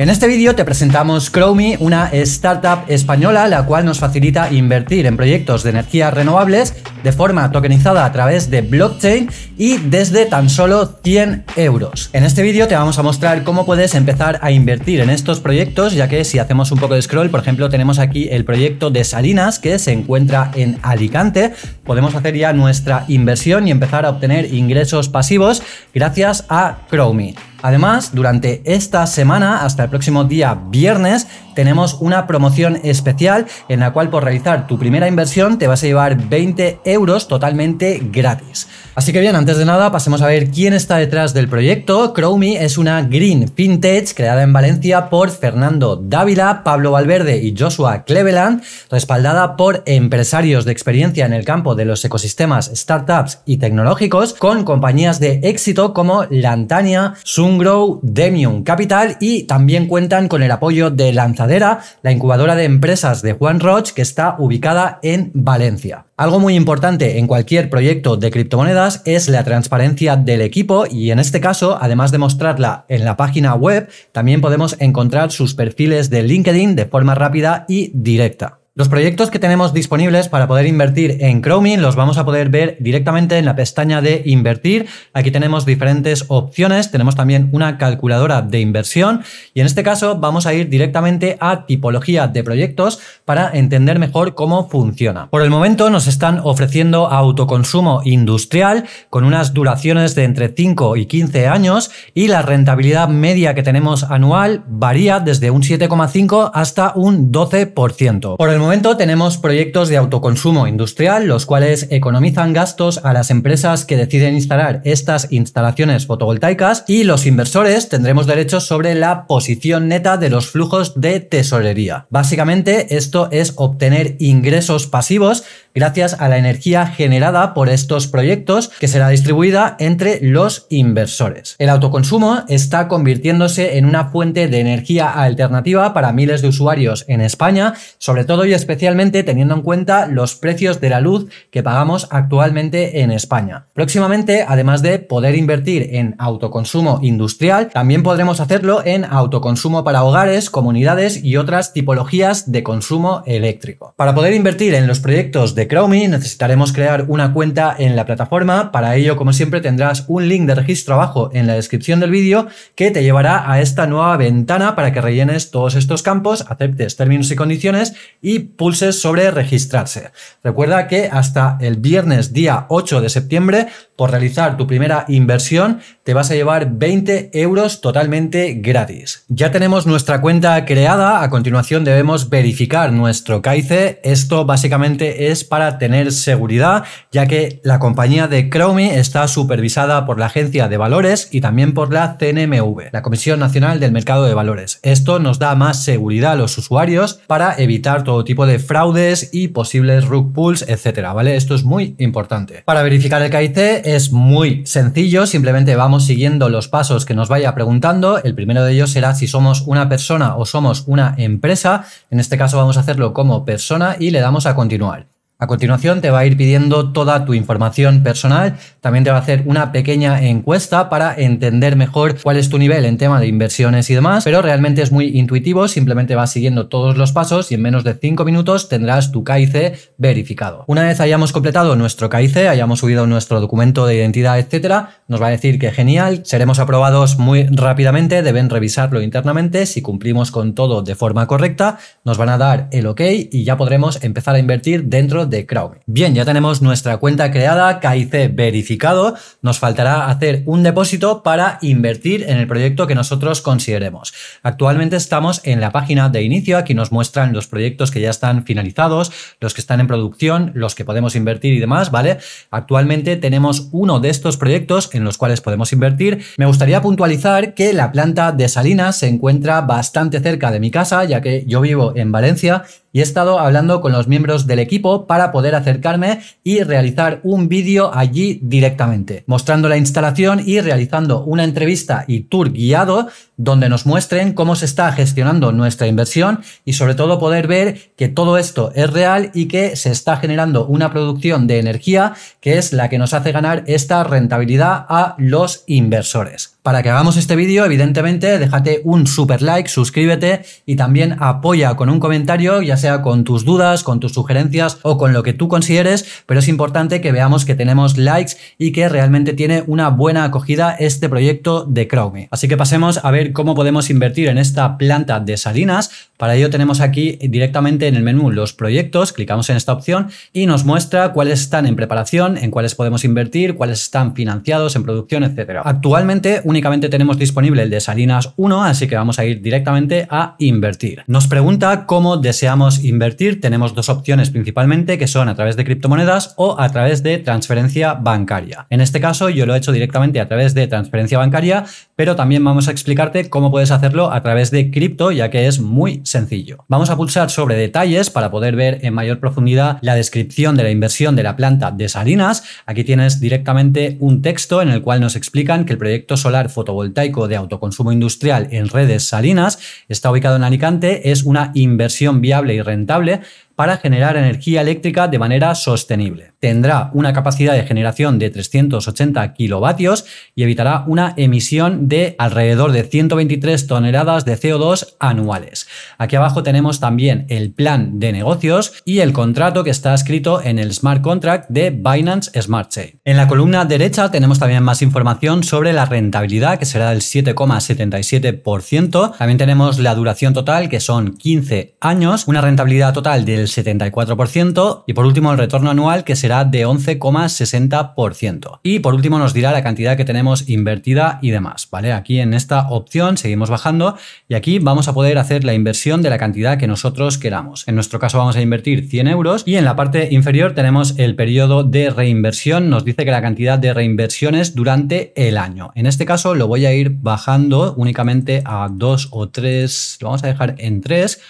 En este vídeo te presentamos Chromi, una startup española la cual nos facilita invertir en proyectos de energías renovables de forma tokenizada a través de blockchain y desde tan solo 100 euros. En este vídeo te vamos a mostrar cómo puedes empezar a invertir en estos proyectos, ya que si hacemos un poco de scroll, por ejemplo, tenemos aquí el proyecto de Salinas que se encuentra en Alicante, podemos hacer ya nuestra inversión y empezar a obtener ingresos pasivos gracias a Chromey. Además, durante esta semana, hasta el próximo día viernes, tenemos una promoción especial en la cual por realizar tu primera inversión te vas a llevar 20 euros totalmente gratis. Así que bien, antes de nada pasemos a ver quién está detrás del proyecto. Chromi es una green vintage creada en Valencia por Fernando Dávila, Pablo Valverde y Joshua Cleveland, respaldada por empresarios de experiencia en el campo de los ecosistemas startups y tecnológicos, con compañías de éxito como Lantania, Sungrow, Demium Capital y también cuentan con el apoyo de Lanzadera, la incubadora de empresas de Juan Roche que está ubicada en Valencia. Algo muy importante en cualquier proyecto de criptomonedas es la transparencia del equipo y en este caso, además de mostrarla en la página web, también podemos encontrar sus perfiles de LinkedIn de forma rápida y directa. Los proyectos que tenemos disponibles para poder invertir en Chromium los vamos a poder ver directamente en la pestaña de invertir. Aquí tenemos diferentes opciones, tenemos también una calculadora de inversión y en este caso vamos a ir directamente a tipología de proyectos para entender mejor cómo funciona. Por el momento nos están ofreciendo autoconsumo industrial con unas duraciones de entre 5 y 15 años y la rentabilidad media que tenemos anual varía desde un 7,5 hasta un 12%. Por el momento tenemos proyectos de autoconsumo industrial, los cuales economizan gastos a las empresas que deciden instalar estas instalaciones fotovoltaicas y los inversores tendremos derechos sobre la posición neta de los flujos de tesorería. Básicamente esto es obtener ingresos pasivos gracias a la energía generada por estos proyectos que será distribuida entre los inversores. El autoconsumo está convirtiéndose en una fuente de energía alternativa para miles de usuarios en España, sobre todo y especialmente teniendo en cuenta los precios de la luz que pagamos actualmente en España. Próximamente, además de poder invertir en autoconsumo industrial, también podremos hacerlo en autoconsumo para hogares, comunidades y otras tipologías de consumo eléctrico. Para poder invertir en los proyectos de de necesitaremos crear una cuenta en la plataforma. Para ello, como siempre, tendrás un link de registro abajo en la descripción del vídeo que te llevará a esta nueva ventana para que rellenes todos estos campos, aceptes términos y condiciones y pulses sobre registrarse. Recuerda que hasta el viernes día 8 de septiembre, por realizar tu primera inversión, te vas a llevar 20 euros totalmente gratis. Ya tenemos nuestra cuenta creada. A continuación debemos verificar nuestro CAICE. Esto básicamente es para tener seguridad, ya que la compañía de chrome está supervisada por la Agencia de Valores y también por la CNMV, la Comisión Nacional del Mercado de Valores. Esto nos da más seguridad a los usuarios para evitar todo tipo de fraudes y posibles rug pulls, etcétera, ¿vale? Esto es muy importante. Para verificar el KIC es muy sencillo, simplemente vamos siguiendo los pasos que nos vaya preguntando. El primero de ellos será si somos una persona o somos una empresa. En este caso vamos a hacerlo como persona y le damos a continuar. A continuación te va a ir pidiendo toda tu información personal, también te va a hacer una pequeña encuesta para entender mejor cuál es tu nivel en tema de inversiones y demás, pero realmente es muy intuitivo, simplemente vas siguiendo todos los pasos y en menos de 5 minutos tendrás tu KIC verificado. Una vez hayamos completado nuestro KIC, hayamos subido nuestro documento de identidad, etcétera, nos va a decir que genial, seremos aprobados muy rápidamente, deben revisarlo internamente, si cumplimos con todo de forma correcta, nos van a dar el OK y ya podremos empezar a invertir dentro de Bien, ya tenemos nuestra cuenta creada, KIC verificado. Nos faltará hacer un depósito para invertir en el proyecto que nosotros consideremos. Actualmente estamos en la página de inicio, aquí nos muestran los proyectos que ya están finalizados, los que están en producción, los que podemos invertir y demás, ¿vale? Actualmente tenemos uno de estos proyectos en los cuales podemos invertir. Me gustaría puntualizar que la planta de Salinas se encuentra bastante cerca de mi casa, ya que yo vivo en Valencia y he estado hablando con los miembros del equipo para poder acercarme y realizar un vídeo allí directamente, mostrando la instalación y realizando una entrevista y tour guiado donde nos muestren cómo se está gestionando nuestra inversión y sobre todo poder ver que todo esto es real y que se está generando una producción de energía que es la que nos hace ganar esta rentabilidad a los inversores. Para que hagamos este vídeo, evidentemente, déjate un super like, suscríbete y también apoya con un comentario, ya sea con tus dudas, con tus sugerencias o con lo que tú consideres, pero es importante que veamos que tenemos likes y que realmente tiene una buena acogida este proyecto de Chrome. Así que pasemos a ver cómo podemos invertir en esta planta de salinas. Para ello tenemos aquí directamente en el menú los proyectos, clicamos en esta opción y nos muestra cuáles están en preparación, en cuáles podemos invertir, cuáles están financiados, en producción, etcétera Actualmente únicamente tenemos disponible el de Salinas 1, así que vamos a ir directamente a invertir. Nos pregunta cómo deseamos invertir. Tenemos dos opciones principalmente, que son a través de criptomonedas o a través de transferencia bancaria. En este caso yo lo he hecho directamente a través de transferencia bancaria, pero también vamos a explicarte cómo puedes hacerlo a través de cripto, ya que es muy sencillo. Vamos a pulsar sobre detalles para poder ver en mayor profundidad la descripción de la inversión de la planta de Salinas. Aquí tienes directamente un texto en el cual nos explican que el proyecto solar fotovoltaico de autoconsumo industrial en redes salinas. Está ubicado en Alicante, es una inversión viable y rentable para generar energía eléctrica de manera sostenible. Tendrá una capacidad de generación de 380 kilovatios y evitará una emisión de alrededor de 123 toneladas de CO2 anuales. Aquí abajo tenemos también el plan de negocios y el contrato que está escrito en el smart contract de Binance Smart Chain. En la columna derecha tenemos también más información sobre la rentabilidad que será del 7,77%. También tenemos la duración total que son 15 años, una rentabilidad total del 74%, y por último el retorno anual que será de 11,60%. Y por último nos dirá la cantidad que tenemos invertida y demás, ¿vale? Aquí en esta opción seguimos bajando y aquí vamos a poder hacer la inversión de la cantidad que nosotros queramos. En nuestro caso vamos a invertir 100 euros y en la parte inferior tenemos el periodo de reinversión, nos dice que la cantidad de reinversiones durante el año. En este caso lo voy a ir bajando únicamente a 2 o 3, lo vamos a dejar en 3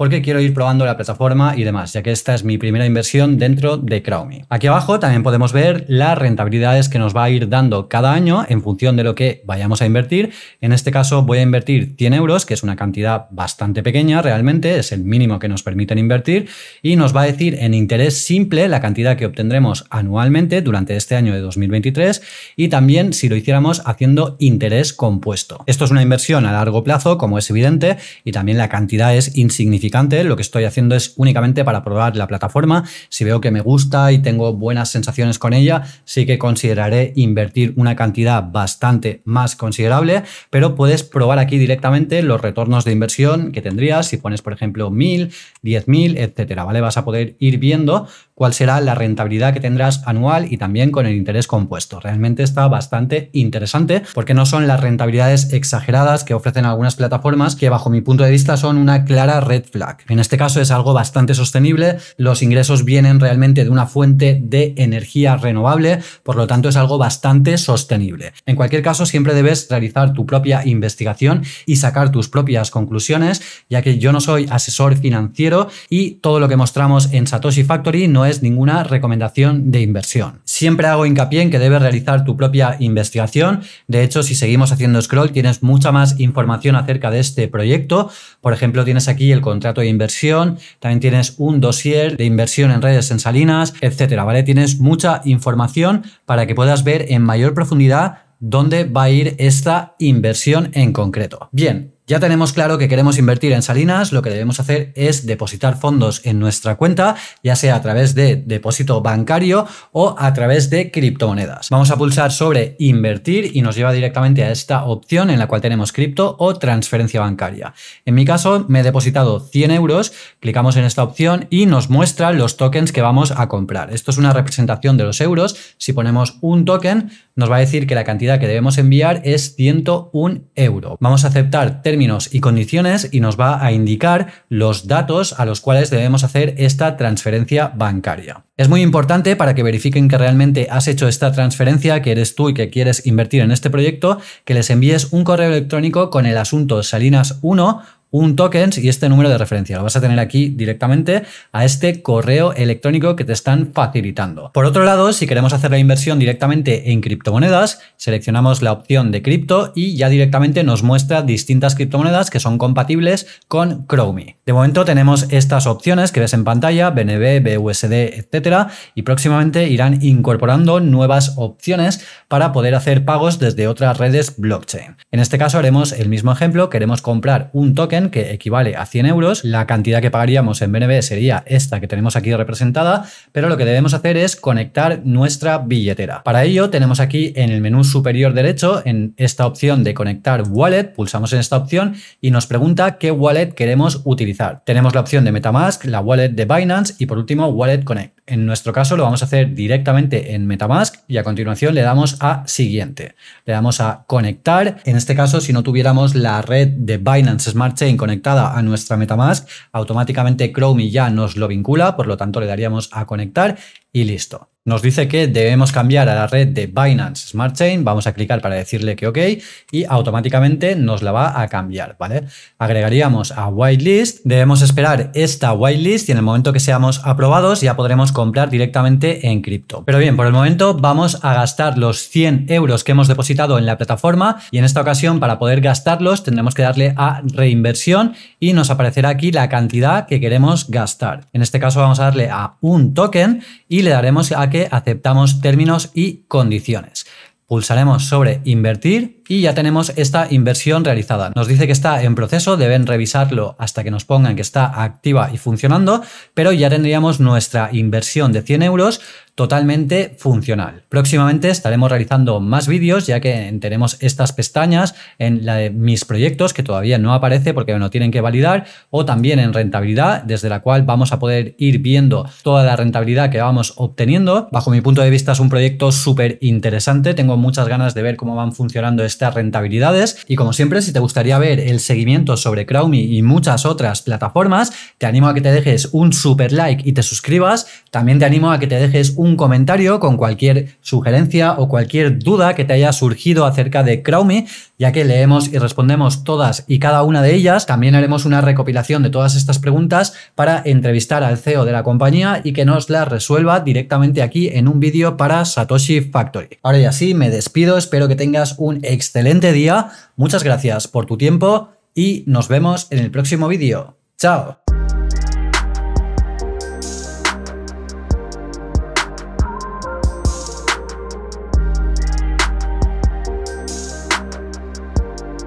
porque quiero ir probando la plataforma y demás, ya que esta es mi primera inversión dentro de Crowmi. Aquí abajo también podemos ver las rentabilidades que nos va a ir dando cada año en función de lo que vayamos a invertir. En este caso voy a invertir 100 euros, que es una cantidad bastante pequeña realmente, es el mínimo que nos permiten invertir y nos va a decir en interés simple la cantidad que obtendremos anualmente durante este año de 2023 y también si lo hiciéramos haciendo interés compuesto. Esto es una inversión a largo plazo, como es evidente, y también la cantidad es insignificante lo que estoy haciendo es únicamente para probar la plataforma. Si veo que me gusta y tengo buenas sensaciones con ella, sí que consideraré invertir una cantidad bastante más considerable, pero puedes probar aquí directamente los retornos de inversión que tendrías si pones, por ejemplo, 1000, 10000, etcétera, ¿vale? Vas a poder ir viendo cuál será la rentabilidad que tendrás anual y también con el interés compuesto. Realmente está bastante interesante porque no son las rentabilidades exageradas que ofrecen algunas plataformas que bajo mi punto de vista son una clara red flag. En este caso es algo bastante sostenible, los ingresos vienen realmente de una fuente de energía renovable, por lo tanto es algo bastante sostenible. En cualquier caso siempre debes realizar tu propia investigación y sacar tus propias conclusiones, ya que yo no soy asesor financiero y todo lo que mostramos en Satoshi Factory no es ninguna recomendación de inversión. Siempre hago hincapié en que debes realizar tu propia investigación. De hecho, si seguimos haciendo scroll, tienes mucha más información acerca de este proyecto. Por ejemplo, tienes aquí el contrato de inversión, también tienes un dossier de inversión en redes en salinas etcétera, ¿vale? Tienes mucha información para que puedas ver en mayor profundidad dónde va a ir esta inversión en concreto. Bien, ya tenemos claro que queremos invertir en Salinas, lo que debemos hacer es depositar fondos en nuestra cuenta, ya sea a través de depósito bancario o a través de criptomonedas. Vamos a pulsar sobre invertir y nos lleva directamente a esta opción en la cual tenemos cripto o transferencia bancaria. En mi caso me he depositado 100 euros, clicamos en esta opción y nos muestra los tokens que vamos a comprar. Esto es una representación de los euros, si ponemos un token nos va a decir que la cantidad que debemos enviar es 101 euro. Vamos a aceptar términos y condiciones y nos va a indicar los datos a los cuales debemos hacer esta transferencia bancaria. Es muy importante para que verifiquen que realmente has hecho esta transferencia, que eres tú y que quieres invertir en este proyecto, que les envíes un correo electrónico con el asunto Salinas 1 un tokens y este número de referencia. Lo vas a tener aquí directamente a este correo electrónico que te están facilitando. Por otro lado, si queremos hacer la inversión directamente en criptomonedas, seleccionamos la opción de cripto y ya directamente nos muestra distintas criptomonedas que son compatibles con y De momento tenemos estas opciones que ves en pantalla, BNB, BUSD, etcétera, y próximamente irán incorporando nuevas opciones para poder hacer pagos desde otras redes blockchain. En este caso haremos el mismo ejemplo, queremos comprar un token que equivale a 100 euros. La cantidad que pagaríamos en BNB sería esta que tenemos aquí representada, pero lo que debemos hacer es conectar nuestra billetera. Para ello tenemos aquí en el menú superior derecho, en esta opción de conectar wallet, pulsamos en esta opción y nos pregunta qué wallet queremos utilizar. Tenemos la opción de Metamask, la wallet de Binance y por último Wallet Connect. En nuestro caso lo vamos a hacer directamente en Metamask y a continuación le damos a siguiente. Le damos a conectar. En este caso, si no tuviéramos la red de Binance Smart Chain conectada a nuestra Metamask, automáticamente Chrome ya nos lo vincula, por lo tanto le daríamos a conectar y listo. Nos dice que debemos cambiar a la red de Binance Smart Chain. Vamos a clicar para decirle que ok y automáticamente nos la va a cambiar, ¿vale? Agregaríamos a whitelist. Debemos esperar esta whitelist y en el momento que seamos aprobados ya podremos comprar directamente en cripto. Pero bien, por el momento vamos a gastar los 100 euros que hemos depositado en la plataforma y en esta ocasión para poder gastarlos tendremos que darle a reinversión y nos aparecerá aquí la cantidad que queremos gastar. En este caso vamos a darle a un token y le daremos a que aceptamos términos y condiciones. Pulsaremos sobre Invertir y ya tenemos esta inversión realizada. Nos dice que está en proceso, deben revisarlo hasta que nos pongan que está activa y funcionando, pero ya tendríamos nuestra inversión de 100 euros totalmente funcional. Próximamente estaremos realizando más vídeos ya que tenemos estas pestañas en la de mis proyectos que todavía no aparece porque no tienen que validar o también en rentabilidad desde la cual vamos a poder ir viendo toda la rentabilidad que vamos obteniendo. Bajo mi punto de vista es un proyecto súper interesante, tengo muchas ganas de ver cómo van funcionando estas rentabilidades. Y como siempre, si te gustaría ver el seguimiento sobre Crowmi y muchas otras plataformas, te animo a que te dejes un super like y te suscribas. También te animo a que te dejes un comentario con cualquier sugerencia o cualquier duda que te haya surgido acerca de Crowmi, ya que leemos y respondemos todas y cada una de ellas. También haremos una recopilación de todas estas preguntas para entrevistar al CEO de la compañía y que nos las resuelva directamente aquí en un vídeo para Satoshi Factory. Ahora ya sí, me despido, espero que tengas un excelente día, muchas gracias por tu tiempo y nos vemos en el próximo vídeo. ¡Chao!